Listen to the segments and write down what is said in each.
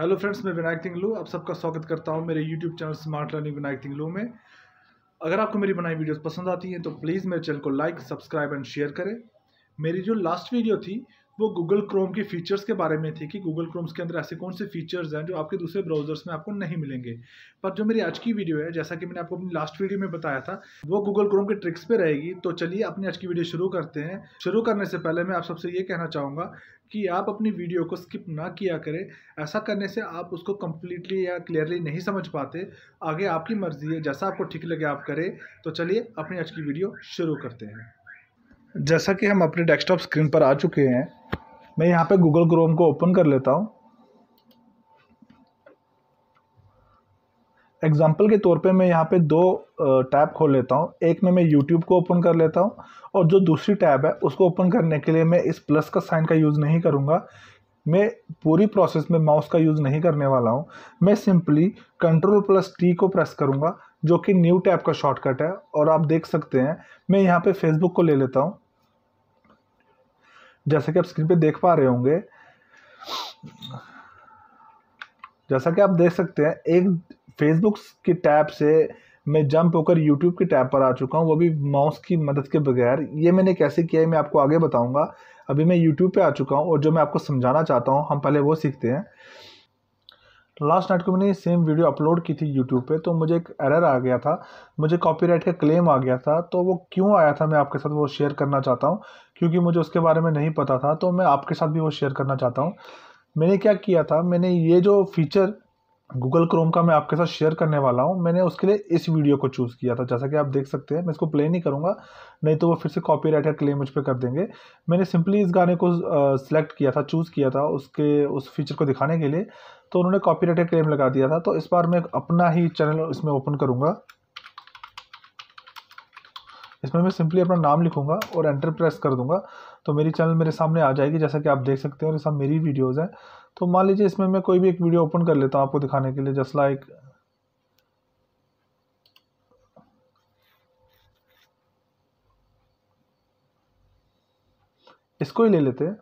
hello friends मैं विनायक तिंगलू आप सबका स्वागत करता हूं मेरे YouTube channel smart learning Vinayak Tinglu में अगर आपको मेरी बनाई वीडियोस पसंद आती हैं तो प्लीज़ मेरे चैनल को लाइक सब्सक्राइब एंड शेयर करें मेरी जो लास्ट वीडियो थी वो गूगल क्रोम के फीचर्स के बारे में थी कि गूगल क्रोम्स के अंदर ऐसे कौन से फीचर्स हैं जो आपके दूसरे ब्राउजर्स में आपको नहीं मिलेंगे पर जो मेरी आज की वीडियो है जैसा कि मैंने आपको अपनी लास्ट वीडियो में बताया था वो गूगल क्रोम के ट्रिक्स पे रहेगी तो चलिए अपनी आज की वीडियो शुरू करते हैं शुरू करने से पहले मैं आप सबसे ये कहना चाहूँगा कि आप अपनी वीडियो को स्किप ना किया करें ऐसा करने से आप उसको कम्प्लीटली या क्लियरली नहीं समझ पाते आगे आपकी मर्जी है जैसा आपको ठीक लगे आप करें तो चलिए अपनी आज की वीडियो शुरू करते हैं जैसा कि हम अपने डेस्कटॉप स्क्रीन पर आ चुके हैं मैं यहाँ पे गूगल क्रोम को ओपन कर लेता हूँ एग्जाम्पल के तौर पे मैं यहाँ पे दो टैब खोल लेता हूँ एक में मैं यूट्यूब को ओपन कर लेता हूँ और जो दूसरी टैब है उसको ओपन करने के लिए मैं इस प्लस का साइन का यूज़ नहीं करूँगा मैं पूरी प्रोसेस में माउस का यूज़ नहीं करने वाला हूँ मैं सिंपली कंट्रोल प्लस टी को प्रेस करूँगा जो कि न्यू टैब का शॉर्टकट है और आप देख सकते हैं मैं यहाँ पे फेसबुक को ले लेता हूँ जैसा कि आप स्क्रीन पे देख पा रहे होंगे जैसा कि आप देख सकते हैं एक फेसबुक की टैब से मैं जंप होकर यूट्यूब की टैब पर आ चुका हूँ वो भी माउस की मदद के बगैर ये मैंने कैसे किया है मैं आपको आगे बताऊँगा अभी मैं यूट्यूब पर आ चुका हूँ और जो मैं आपको समझाना चाहता हूँ हम पहले वो सीखते हैं लास्ट नाइट को मैंने सेम वीडियो अपलोड की थी यूट्यूब पे तो मुझे एक एरर आ गया था मुझे कॉपीराइट का क्लेम आ गया था तो वो क्यों आया था मैं आपके साथ वो शेयर करना चाहता हूँ क्योंकि मुझे उसके बारे में नहीं पता था तो मैं आपके साथ भी वो शेयर करना चाहता हूँ मैंने क्या किया था मैंने ये जो फीचर गूगल क्रोम का मैं आपके साथ शेयर करने वाला हूँ मैंने उसके लिए इस वीडियो को चूज़ किया था जैसा कि आप देख सकते हैं मैं इसको प्ले नहीं करूँगा नहीं तो वो फिर से कॉपी का क्लेम मुझ पर कर देंगे मैंने सिंपली इस गाने को सिलेक्ट किया था चूज़ किया था उसके उस फीचर को दिखाने के लिए तो उन्होंने कॉपीराइट का क्लेम लगा दिया था तो इस बार मैं अपना ही चैनल इसमें ओपन करूँगा इसमें मैं सिंपली अपना नाम लिखूंगा और एंटर प्रेस कर दूंगा तो मेरी चैनल मेरे सामने आ जाएगी जैसा कि आप देख सकते हैं और ये सब मेरी वीडियोस हैं तो मान लीजिए इसमें मैं कोई भी एक वीडियो ओपन कर लेता हूँ आपको दिखाने के लिए जस्ट लाइक इसको ही ले लेते हैं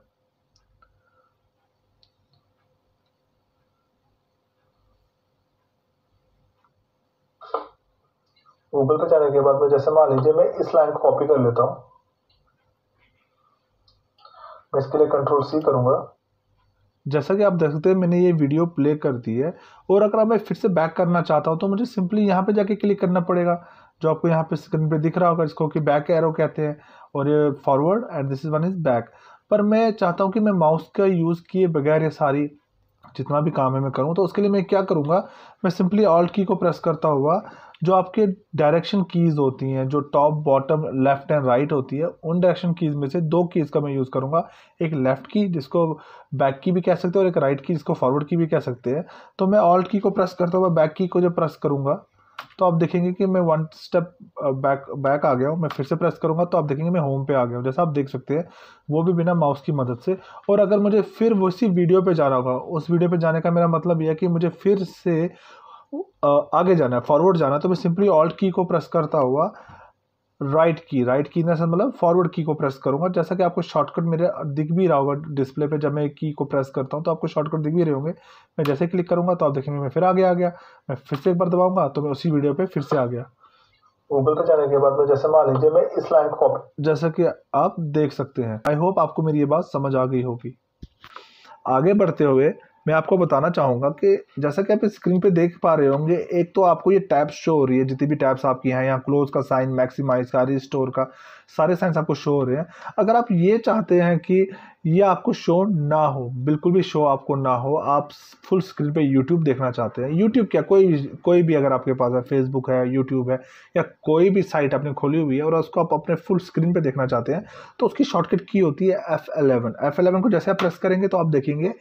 गूगल पे जाने के बाद में जैसे मान लीजिए मैं इस लाइन को कॉपी कर लेता हूँ मैं इसके लिए कंट्रोल सी करूँगा जैसा कि आप देख सकते हैं मैंने ये वीडियो प्ले कर दी है और अगर मैं फिर से बैक करना चाहता हूँ तो मुझे सिंपली यहाँ पे जाके क्लिक करना पड़ेगा जो आपको यहाँ पे स्क्रीन पे दिख रहा होगा इसको कि बैक एरो कहते हैं और ये forward and this is one is back पर मैं चाहता हूँ कि मैं माउस का यूज़ किए बगैर ये सारी जितना भी काम है मैं करूँ तो उसके लिए मैं क्या करूँगा मैं सिंपली ऑल्ट की को प्रेस करता हुआ जो आपके डायरेक्शन कीज़ होती हैं जो top bottom left and right होती है उन डायरेक्शन कीज़ में से दो कीज़ का मैं यूज़ करूँगा एक लेफ़्ट की जिसको बैक की भी कह सकते हैं और एक राइट की जिसको फॉरवर्ड की भी कह सकते हैं तो मैं ऑल्ट की को प्रेस करता हुआ बैक की को जब प्रेस करूँगा तो आप देखेंगे कि मैं वन स्टेप बैक बैक आ गया हूँ मैं फिर से प्रेस करूँगा तो आप देखेंगे मैं होम पे आ गया हूँ जैसा आप देख सकते हैं वो भी बिना माउस की मदद से और अगर मुझे फिर उसी वीडियो पे जाना होगा उस वीडियो पे जाने का मेरा मतलब यह है कि मुझे फिर से आगे जाना है फॉरवर्ड जाना है तो मैं सिंपली ऑल्ट की को प्रेस करता हुआ राइट की राइट की ना मतलब फॉरवर्ड की को प्रेस करूंगा जैसा कि आपको शॉर्टकट मेरे दिख भी रहा होगा डिस्प्ले पे जब मैं की को प्रेस करता हूं तो आपको शॉर्टकट दिख भी रहे होंगे मैं जैसे क्लिक करूंगा तो आप देखेंगे मैं फिर आगे आ गया मैं फिर से एक बार दबाऊंगा तो मैं उसी वीडियो पे फिर से आ गया गूगल पे जाने के बाद में जैसे मान लीजिए मैं इस लाइन को जैसा कि आप देख सकते हैं आई होप आपको मेरी ये बात समझ आ गई होगी आगे बढ़ते हुए मैं आपको बताना चाहूँगा कि जैसा कि आप स्क्रीन पे देख पा रहे होंगे एक तो आपको ये टैब्स शो हो रही है जितनी भी टैब्स आपकी हैं यहाँ क्लोज का साइन मैक्सिमाइज का रिस्टोर का सारे साइंस आपको शो हो रहे हैं अगर आप ये चाहते हैं कि ये आपको शो ना हो बिल्कुल भी शो आपको ना हो आप फुल स्क्रीन पे यूट्यूब देखना चाहते हैं यूट्यूब क्या कोई कोई भी अगर आपके पास है फेसबुक है यूट्यूब है या कोई भी साइट आपने खोली हुई है और उसको आप अपने फुल स्क्रीन पे देखना चाहते हैं तो उसकी शॉर्टकट की होती है एफ़ एफ़ एलेवन को जैसे आप प्रेस करेंगे तो आप देखेंगे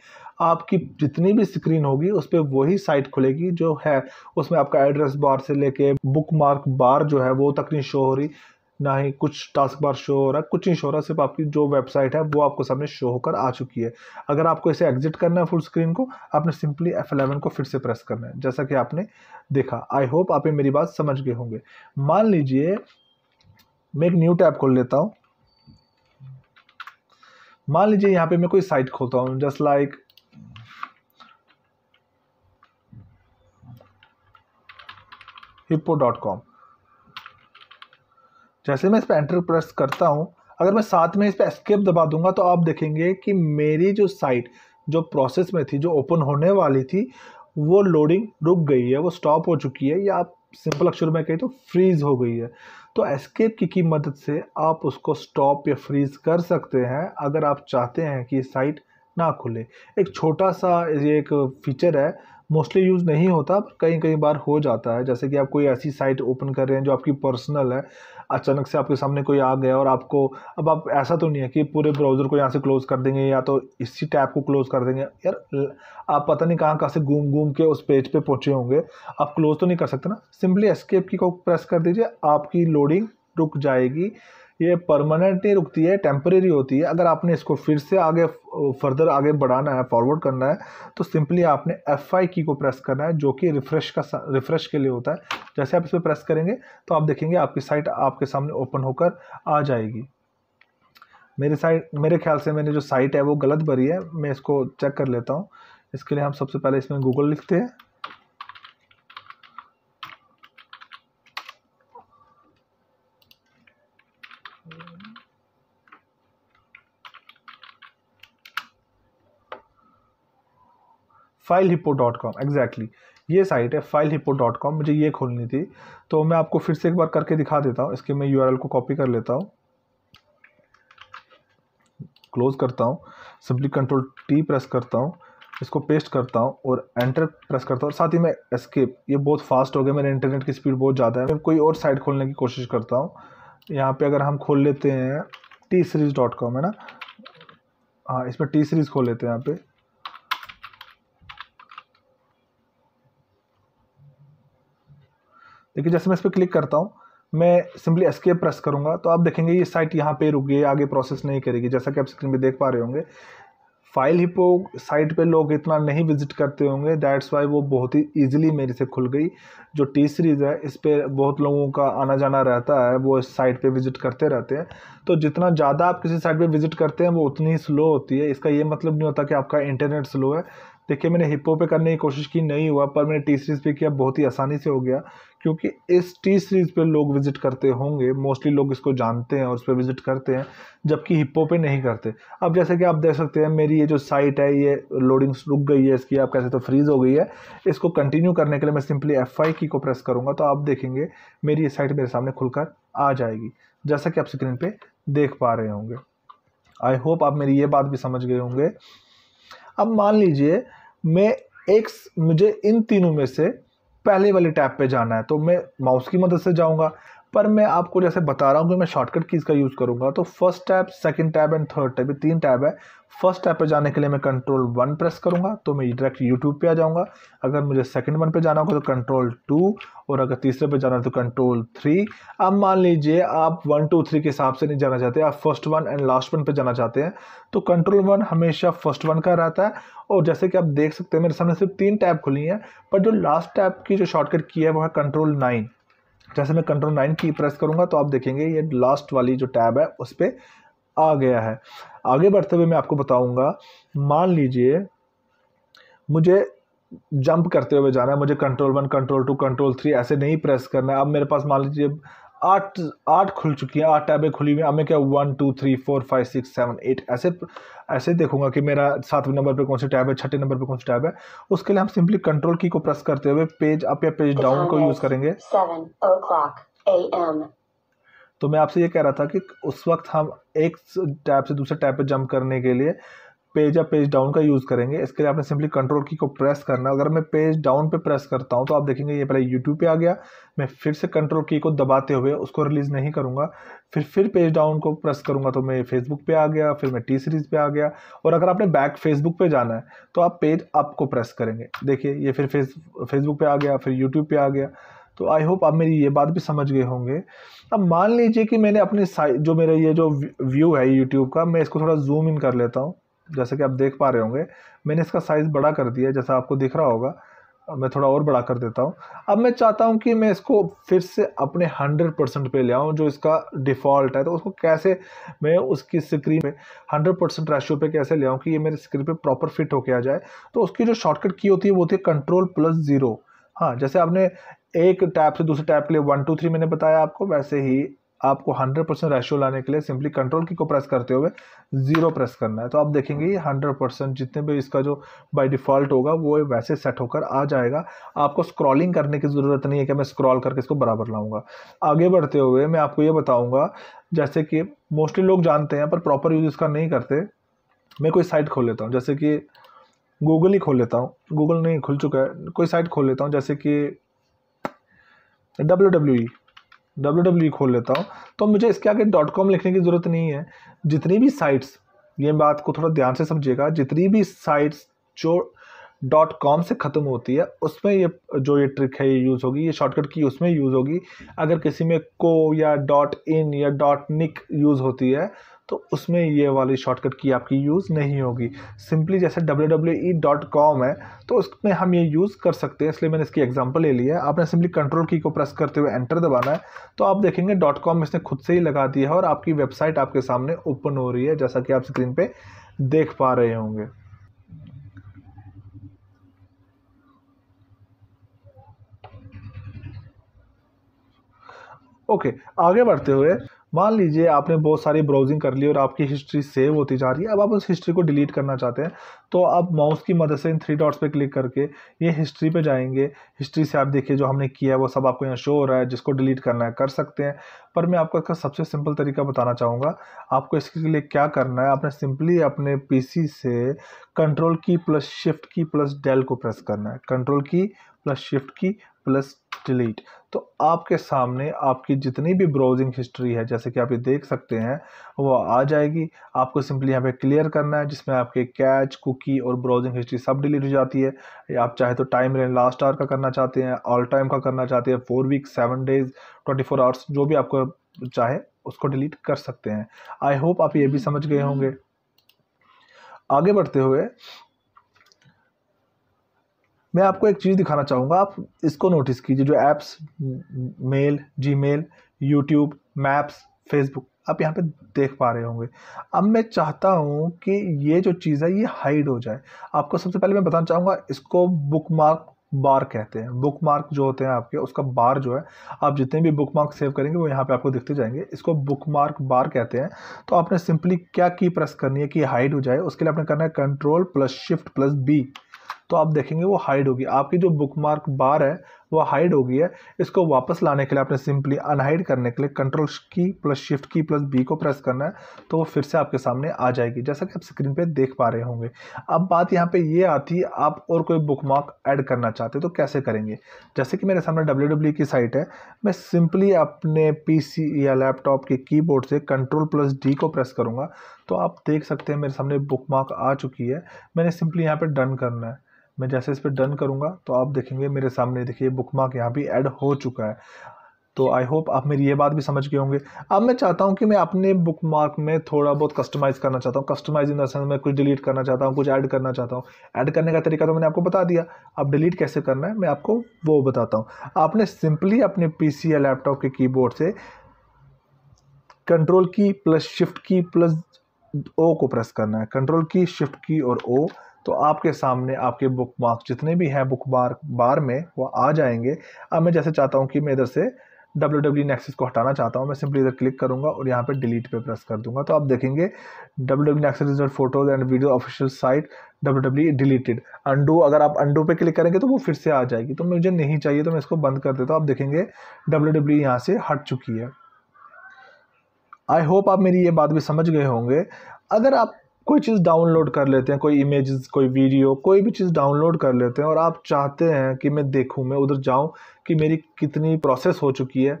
आपकी जितनी भी स्क्रीन होगी उस पर वही साइट खुलेगी जो है उसमें आपका एड्रेस बार से लेके बुक मार्क बार जो है वो तक नहीं शो हो रही ना ही कुछ टास्क बार शो हो रहा है कुछ नहीं शो हो रहा सिर्फ आपकी जो वेबसाइट है वो आपको सामने शो होकर आ चुकी है अगर आपको इसे एग्जिट करना है फुल स्क्रीन को आपने सिंपली एफ एलेवन को फिर से प्रेस करना है जैसा कि आपने देखा आई होप आप मेरी बात समझ गए होंगे मान लीजिए मैं एक न्यू टैब खोल लेता हूँ मान लीजिए यहाँ पे मैं कोई साइट खोलता हूँ just like hippo dot com जैसे मैं इस पर एंटर प्रेस करता हूँ अगर मैं साथ में इस पर एस्केप दबा दूंगा तो आप देखेंगे कि मेरी जो साइट जो प्रोसेस में थी जो ओपन होने वाली थी वो लोडिंग रुक गई है वो स्टॉप हो चुकी है या आप सिंपल अक्षर में कहें तो फ्रीज़ हो गई है तो एस्केप की की मदद से आप उसको स्टॉप या फ्रीज़ कर सकते हैं अगर आप चाहते हैं कि साइट ना खुले एक छोटा सा ये एक फीचर है मोस्टली यूज़ नहीं होता पर कई कई बार हो जाता है जैसे कि आप कोई ऐसी साइट ओपन कर रहे हैं जो आपकी पर्सनल है अचानक से आपके सामने कोई आ गया और आपको अब आप ऐसा तो नहीं है कि पूरे ब्राउज़र को यहाँ से क्लोज़ कर देंगे या तो इसी टैब को क्लोज़ कर देंगे यार आप पता नहीं कहाँ कहाँ से घूम घूम के उस पेज पे पहुँचे होंगे आप क्लोज़ तो नहीं कर सकते ना सिंपली एस्केप की को प्रेस कर दीजिए आपकी लोडिंग रुक जाएगी ये परमानेंट नहीं रुकती है टेम्परेरी होती है अगर आपने इसको फिर से आगे फर्दर आगे बढ़ाना है फॉरवर्ड करना है तो सिंपली आपने एफ आई की को प्रेस करना है जो कि रिफ्रेश का रिफ्रेश के लिए होता है जैसे आप इस पर प्रेस करेंगे तो आप देखेंगे आपकी साइट आपके सामने ओपन होकर आ जाएगी मेरे साइट मेरे ख्याल से मैंने जो साइट है वो गलत भरी है मैं इसको चेक कर लेता हूँ इसके लिए हम सबसे पहले इसमें गूगल लिखते हैं file hippo dot com exactly ये साइट है फाइल हिपो डॉट कॉम मुझे ये खोलनी थी तो मैं आपको फिर से एक बार करके दिखा देता हूँ इसके मैं यू को कॉपी कर लेता हूँ क्लोज करता हूँ सिंपली कंट्रोल टी प्रेस करता हूँ इसको पेस्ट करता हूँ और एंटर प्रेस करता हूँ साथ ही मैं एस्केप ये बहुत फास्ट हो गया मेरे इंटरनेट की स्पीड बहुत ज़्यादा है मैं कोई और साइट खोलने की कोशिश करता हूँ यहाँ पे अगर हम खोल लेते हैं टी सीरीज़ डॉट कॉम है ना हाँ इसमें टी सीरीज़ खोल लेते हैं यहाँ पे देखिए जैसे मैं इस पर क्लिक करता हूँ मैं सिंपली एस्केप प्रेस करूँगा तो आप देखेंगे ये साइट यहाँ पे रुक गई आगे प्रोसेस नहीं करेगी जैसा कि आप स्क्रीन पे देख पा रहे होंगे फाइल हिपो साइट पे लोग इतना नहीं विजिट करते होंगे दैट्स वाई वो बहुत ही ईजिली मेरे से खुल गई जो टी सीरीज़ है इस पर बहुत लोगों का आना जाना रहता है वो इस साइट पे विजिट करते रहते हैं तो जितना ज़्यादा आप किसी साइट पे विजिट करते हैं वो उतनी ही स्लो होती है इसका ये मतलब नहीं होता कि आपका इंटरनेट स्लो है देखिए मैंने हिप्पो पे करने की कोशिश की नहीं हुआ पर मैंने टी सीरीज़ पे किया बहुत ही आसानी से हो गया क्योंकि इस टी सीरीज़ पे लोग विज़िट करते होंगे मोस्टली लोग इसको जानते हैं और उस पर विज़िट करते हैं जबकि हिप्पो पे नहीं करते अब जैसे कि आप देख सकते हैं मेरी ये जो साइट है ये लोडिंग्स रुक गई है इसकी आप कैसे तो फ्रीज़ हो गई है इसको कंटिन्यू करने के लिए मैं सिंपली एफ आई की को प्रेस करूँगा तो आप देखेंगे मेरी ये साइट मेरे सामने खुलकर आ जाएगी जैसा कि आप स्क्रीन पर देख पा रहे होंगे आई होप आप मेरी ये बात भी समझ गए होंगे अब मान लीजिए मैं एक मुझे इन तीनों में से पहले वाले टैब पे जाना है तो मैं माउस की मदद से जाऊंगा पर मैं आपको जैसे बता रहा हूँ कि मैं शॉर्टकट कीज़ का यूज़ करूँगा तो first tab second tab and third tab ये तीन टैब है फर्स्ट टैब पे जाने के लिए मैं कंट्रोल वन प्रेस करूँगा तो मैं डायरेक्ट यूट्यूब पे आ जाऊँगा अगर मुझे सेकंड वन पे जाना होगा तो कंट्रोल टू और अगर तीसरे पे जाना है तो कंट्रोल थ्री अब मान लीजिए आप वन टू थ्री के हिसाब से नहीं जाना चाहते आप first one and last one पे जाना चाहते हैं तो कंट्रोल वन हमेशा फर्स्ट वन का रहता है और जैसे कि आप देख सकते हैं मेरे सामने सिर्फ तीन टैब खुली हैं पर जो लास्ट टैब की जो शॉर्टकट की है वो है कंट्रोल नाइन जैसे मैं कंट्रोल नाइन की प्रेस करूँगा तो आप देखेंगे ये लास्ट वाली जो टैब है उस पर आ गया है आगे बढ़ते हुए मैं आपको बताऊँगा मान लीजिए मुझे जंप करते हुए जाना है मुझे control one control two control three ऐसे नहीं प्रेस करना है अब मेरे पास मान लीजिए आठ आठ खुल चुकी है आठ टैबें खुली हुई हैं अब मैं क्या one two three four five six seven eight ऐसे ऐसे देखूंगा कि मेरा सातवें नंबर पे कौन सी टैब है छठे नंबर पे कौन सी टैब है उसके लिए हम सिंपली कंट्रोल की को प्रेस करते हुए पेज अप या पेज डाउन को यूज़ करेंगे तो मैं आपसे ये कह रहा था कि उस वक्त हम एक टैब से दूसरे टैब पर जंप करने के लिए पेज या पेज डाउन का यूज़ करेंगे इसके लिए आपने सिंपली कंट्रोल की को प्रेस करना अगर मैं पेज डाउन पे प्रेस करता हूँ तो आप देखेंगे ये पहले यूट्यूब पे आ गया मैं फिर से कंट्रोल की को दबाते हुए उसको रिलीज़ नहीं करूँगा फिर फिर पेज डाउन को प्रेस करूँगा तो मैं फेसबुक पे आ गया फिर मैं टी सीरीज़ पे आ गया और अगर आपने बैक फेसबुक पे जाना है तो आप पेज अप को प्रेस करेंगे देखिए ये फिर फेस फेसबुक पर आ गया फिर यूट्यूब पर आ गया तो आई होप आप मेरी ये बात भी समझ गए होंगे अब मान लीजिए कि मैंने अपने जो मेरा ये जो व्यू है यूट्यूब का मैं इसको थोड़ा जूम इन कर लेता हूँ जैसे कि आप देख पा रहे होंगे मैंने इसका साइज़ बड़ा कर दिया जैसा आपको दिख रहा होगा मैं थोड़ा और बड़ा कर देता हूँ अब मैं चाहता हूँ कि मैं इसको फिर से अपने 100 परसेंट पर ले आऊँ जो इसका डिफ़ॉल्ट है तो उसको कैसे मैं उसकी स्क्रीन पे 100 परसेंट रेशियो पे कैसे ले आऊँ कि ये मेरी स्क्रीन पे प्रॉपर फिट होके आ जाए तो उसकी जो शॉर्टकट की होती है वो होती है कंट्रोल प्लस ज़ीरो हाँ जैसे आपने एक टैप से दूसरे टैप के लिए वन टू थ्री मैंने बताया आपको वैसे ही आपको 100 परसेंट रेशियो लाने के लिए सिंपली कंट्रोल की को प्रेस करते हुए जीरो प्रेस करना है तो आप देखेंगे ये 100 परसेंट जितने भी इसका जो बाय डिफ़ॉल्ट होगा वो वैसे सेट होकर आ जाएगा आपको स्क्रॉलिंग करने की ज़रूरत नहीं है कि मैं स्क्रॉल करके इसको बराबर लाऊंगा आगे बढ़ते हुए मैं आपको ये बताऊँगा जैसे कि मोस्टली लोग जानते हैं पर प्रॉपर यूज़ इसका नहीं करते मैं कोई साइट खोल लेता हूँ जैसे कि गूगल ही खोल लेता हूँ गूगल नहीं खुल चुका है कोई साइट खोल लेता हूँ जैसे कि W W E W W e खोल लेता हूँ तो मुझे इसके आगे डॉट कॉम लिखने की ज़रूरत नहीं है जितनी भी साइट्स ये बात को थोड़ा ध्यान से समझिएगा जितनी भी साइट्स जो डॉट कॉम से ख़त्म होती है उसमें ये जो ये ट्रिक है ये यूज़ होगी ये शॉर्टकट की उसमें यूज़ होगी अगर किसी में को या डॉट इन या डॉट निक यूज़ होती है तो उसमें ये वाली शॉर्टकट की आपकी यूज़ नहीं होगी सिंपली जैसे www.e.com है तो उसमें हम ये यूज़ कर सकते हैं इसलिए मैंने इसकी एग्जांपल ले लिया है आपने सिंपली कंट्रोल की को प्रेस करते हुए एंटर दबाना है तो आप देखेंगे डॉट कॉम इसने खुद से ही लगा दिया है और आपकी वेबसाइट आपके सामने ओपन हो रही है जैसा कि आप स्क्रीन पर देख पा रहे होंगे ओके okay, आगे बढ़ते हुए मान लीजिए आपने बहुत सारी ब्राउजिंग कर ली और आपकी हिस्ट्री सेव होती जा रही है अब आप उस हिस्ट्री को डिलीट करना चाहते हैं तो आप माउस की मदद से इन थ्री डॉट्स पे क्लिक करके ये हिस्ट्री पे जाएंगे हिस्ट्री से आप देखिए जो हमने किया है वो सब आपको यहाँ शो हो रहा है जिसको डिलीट करना है कर सकते हैं पर मैं आपको इसका सबसे सिंपल तरीका बताना चाहूँगा आपको इसके लिए क्या करना है आपने सिंपली अपने पी से control key plus shift key plus del को प्रेस करना है control key plus shift key plus delete तो आपके सामने आपकी जितनी भी ब्राउजिंग हिस्ट्री है जैसे कि आप ये देख सकते हैं वो आ जाएगी आपको सिंपली यहाँ पे क्लियर करना है जिसमें आपके कैच कुकी और ब्राउजिंग हिस्ट्री सब डिलीट हो जाती है आप चाहे तो टाइम रेन लास्ट आवर का करना चाहते हैं ऑल टाइम का करना चाहते हैं four week seven days twenty four hours जो भी आपको चाहे उसको डिलीट कर सकते हैं आई होप आप ये भी समझ गए होंगे आगे बढ़ते हुए मैं आपको एक चीज़ दिखाना चाहूँगा आप इसको नोटिस कीजिए जो apps mail Gmail YouTube maps Facebook आप यहाँ पे देख पा रहे होंगे अब मैं चाहता हूँ कि ये जो चीज़ है ये हाइड हो जाए आपको सबसे पहले मैं बताना चाहूँगा इसको बुक मार्क बार कहते हैं बुक मार्क जो होते हैं आपके उसका बार जो है आप जितने भी बुक मार्क सेव करेंगे वो यहाँ पे आपको दिखते जाएंगे इसको बुक मार्क बार कहते हैं तो आपने सिंपली क्या की प्रेस करनी है कि हाइड हो जाए उसके लिए आपने करना है control plus shift plus B तो आप देखेंगे वो हाइड होगी आपकी जो बुक मार्क बार है वो हाइड हो गई है इसको वापस लाने के लिए आपने सिंपली अनहाइड करने के लिए control key plus shift key plus B को प्रेस करना है तो वो फिर से आपके सामने आ जाएगी जैसा कि आप स्क्रीन पे देख पा रहे होंगे अब बात यहाँ पे ये आती है आप और कोई बुक मार्क ऐड करना चाहते तो कैसे करेंगे जैसे कि मेरे सामने डब्ल्यू डब्ल्यू e की साइट है मैं सिंपली अपने पी या लैपटॉप के की से कंट्रोल प्लस डी को प्रेस करूँगा तो आप देख सकते हैं मेरे सामने बुक मार्क आ चुकी है मैंने सिंपली यहाँ पर डन करना है मैं जैसे इस पर डन करूँगा तो आप देखेंगे मेरे सामने देखिए बुक मार्क यहाँ भी ऐड हो चुका है तो आई होप आप मेरी ये बात भी समझ गए होंगे अब मैं चाहता हूँ कि मैं अपने बुक मार्क में थोड़ा बहुत कस्टमाइज़ करना चाहता हूँ कस्टमाइज इन द सेंस मैं कुछ डिलीट करना चाहता हूँ कुछ ऐड करना चाहता हूँ ऐड करने का तरीका तो मैंने आपको बता दिया अब डिलीट कैसे करना है मैं आपको वो बताता हूँ आपने सिंपली अपने पी या लैपटॉप के की से control key plus shift key plus O को प्रेस करना है कंट्रोल की शिफ्ट की और ओ तो आपके सामने आपके बुक मार्क जितने भी हैं बुक बार बार में वो आ जाएंगे अब मैं जैसे चाहता हूँ कि मैं इधर से डब्ल्यू डब्ल्यू नेक्सिस को हटाना चाहता हूँ मैं सिंपली इधर क्लिक करूँगा और यहाँ पे डिलीट पे प्रेस कर दूँगा तो आप देखेंगे W W next is result photos and video official site W W deleted undo अगर आप अंडू पे क्लिक करेंगे तो वो फिर से आ जाएगी तो मुझे नहीं चाहिए तो मैं इसको बंद कर देता हूँ आप देखेंगे डब्ल्यू डब्ल्यू e यहाँ से हट चुकी है आई होप आप मेरी ये बात भी समझ गए होंगे अगर आप कोई चीज़ डाउनलोड कर लेते हैं कोई इमेज कोई वीडियो कोई भी चीज़ डाउनलोड कर लेते हैं और आप चाहते हैं कि मैं देखूं मैं उधर जाऊं कि मेरी कितनी प्रोसेस हो चुकी है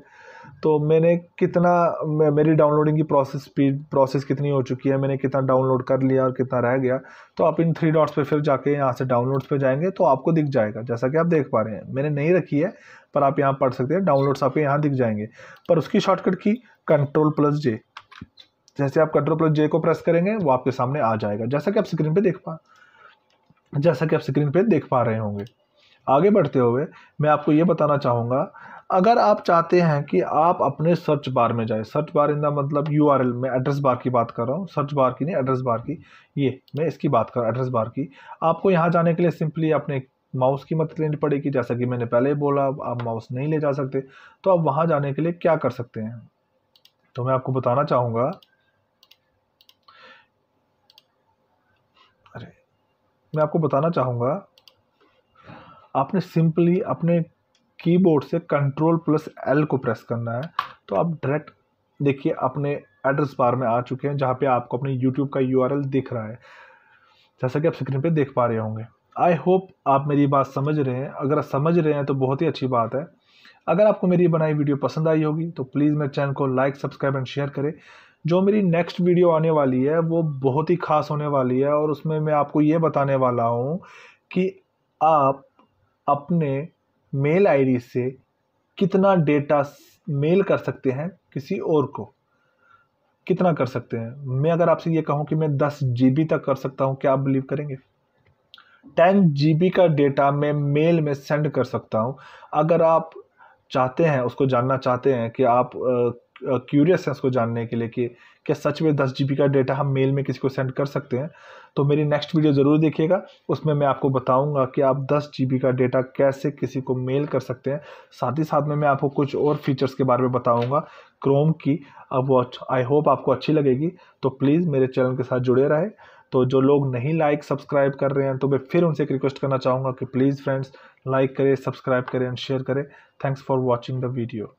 तो मैंने कितना मेरी डाउनलोडिंग की प्रोसेस स्पीड प्रोसेस कितनी हो चुकी है मैंने कितना डाउनलोड कर लिया और कितना रह गया तो आप इन थ्री डॉट्स पे फिर जाके यहाँ से डाउनलोड्स पे जाएंगे तो आपको दिख जाएगा जैसा कि आप देख पा रहे हैं मैंने नहीं रखी है पर आप यहाँ पढ़ सकते हैं डाउनलोड्स आपके यहाँ दिख जाएंगे पर उसकी शॉर्टकट की कंट्रोल प्लस जे जैसे आप कंट्रोल प्लस जे को प्रेस करेंगे वो आपके सामने आ जाएगा जैसा कि आप स्क्रीन पे देख पा जैसा कि आप स्क्रीन पे देख पा रहे होंगे आगे बढ़ते हुए मैं आपको ये बताना चाहूँगा अगर आप चाहते हैं कि आप अपने सर्च बार में जाए सर्च बार इन द मतलब यू आर एल में एड्रेस बार की बात कर रहा हूँ सर्च बार की नहीं एड्रेस बार की ये मैं इसकी बात कर एड्रेस बार की आपको यहाँ जाने के लिए सिंपली अपने माउस की मदद लेनी पड़ेगी जैसा कि मैंने पहले ही बोला आप माउस नहीं ले जा सकते तो आप वहाँ जाने के लिए क्या कर सकते हैं तो मैं आपको बताना चाहूँगा मैं आपको बताना चाहूँगा आपने सिंपली अपने कीबोर्ड से कंट्रोल प्लस एल को प्रेस करना है तो आप डायरेक्ट देखिए अपने एड्रेस बार में आ चुके हैं जहाँ पे आपको अपने यूट्यूब का यू दिख रहा है जैसा कि आप स्क्रीन पे देख पा रहे होंगे आई होप आप मेरी बात समझ रहे हैं अगर आप समझ रहे हैं तो बहुत ही अच्छी बात है अगर आपको मेरी बनाई वीडियो पसंद आई होगी तो प्लीज़ मेरे चैनल को लाइक सब्सक्राइब एंड शेयर करें जो मेरी नेक्स्ट वीडियो आने वाली है वो बहुत ही ख़ास होने वाली है और उसमें मैं आपको ये बताने वाला हूँ कि आप अपने मेल आईडी से कितना डेटा मेल कर सकते हैं किसी और को कितना कर सकते हैं मैं अगर आपसे ये कहूँ कि मैं दस जी तक कर सकता हूँ क्या आप बिलीव करेंगे टेन जी का डेटा मैं मेल में सेंड कर सकता हूँ अगर आप चाहते हैं उसको जानना चाहते हैं कि आप क्यूरियस हैं उसको जानने के लिए कि क्या सच में दस जी का डेटा हम मेल में किसी को सेंड कर सकते हैं तो मेरी नेक्स्ट वीडियो ज़रूर देखिएगा उसमें मैं आपको बताऊंगा कि आप दस जी का डेटा कैसे किसी को मेल कर सकते हैं साथ ही साथ में मैं आपको कुछ और फीचर्स के बारे में बताऊँगा क्रोम की अब वॉच आई होप आपको अच्छी लगेगी तो प्लीज़ मेरे चैनल के साथ जुड़े रहे तो जो लोग नहीं लाइक सब्सक्राइब कर रहे हैं तो मैं फिर उनसे एक रिक्वेस्ट करना चाहूँगा कि प्लीज़ फ्रेंड्स लाइक करें सब्सक्राइब करें एंड शेयर करें thanks for watching the video